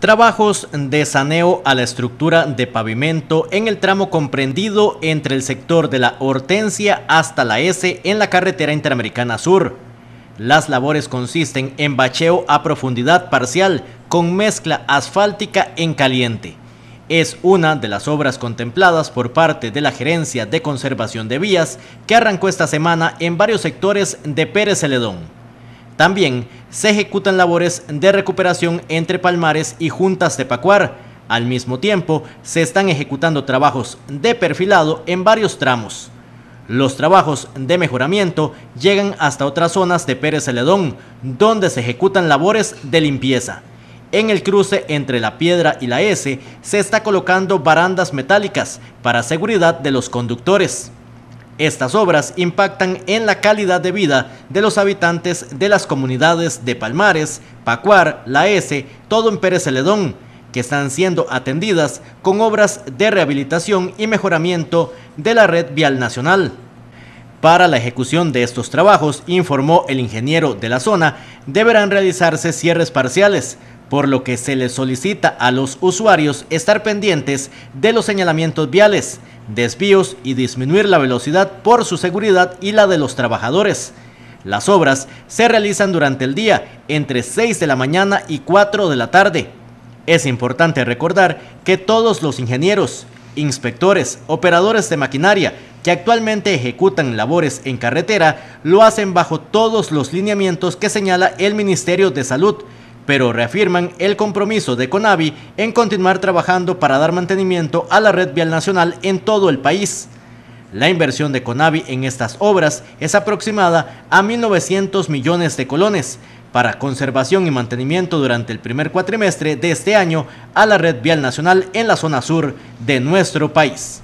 Trabajos de saneo a la estructura de pavimento en el tramo comprendido entre el sector de la Hortensia hasta la S en la carretera interamericana sur. Las labores consisten en bacheo a profundidad parcial con mezcla asfáltica en caliente. Es una de las obras contempladas por parte de la Gerencia de Conservación de Vías que arrancó esta semana en varios sectores de Pérez Celedón. También se ejecutan labores de recuperación entre Palmares y Juntas de Pacuar. Al mismo tiempo, se están ejecutando trabajos de perfilado en varios tramos. Los trabajos de mejoramiento llegan hasta otras zonas de Pérez Celedón, donde se ejecutan labores de limpieza. En el cruce entre la piedra y la S se está colocando barandas metálicas para seguridad de los conductores. Estas obras impactan en la calidad de vida de los habitantes de las comunidades de Palmares, Pacuar, La S, todo en Pérez Celedón, que están siendo atendidas con obras de rehabilitación y mejoramiento de la red vial nacional. Para la ejecución de estos trabajos, informó el ingeniero de la zona, deberán realizarse cierres parciales, por lo que se les solicita a los usuarios estar pendientes de los señalamientos viales, desvíos y disminuir la velocidad por su seguridad y la de los trabajadores. Las obras se realizan durante el día, entre 6 de la mañana y 4 de la tarde. Es importante recordar que todos los ingenieros, inspectores, operadores de maquinaria que actualmente ejecutan labores en carretera lo hacen bajo todos los lineamientos que señala el Ministerio de Salud pero reafirman el compromiso de Conavi en continuar trabajando para dar mantenimiento a la red vial nacional en todo el país. La inversión de Conavi en estas obras es aproximada a 1.900 millones de colones para conservación y mantenimiento durante el primer cuatrimestre de este año a la red vial nacional en la zona sur de nuestro país.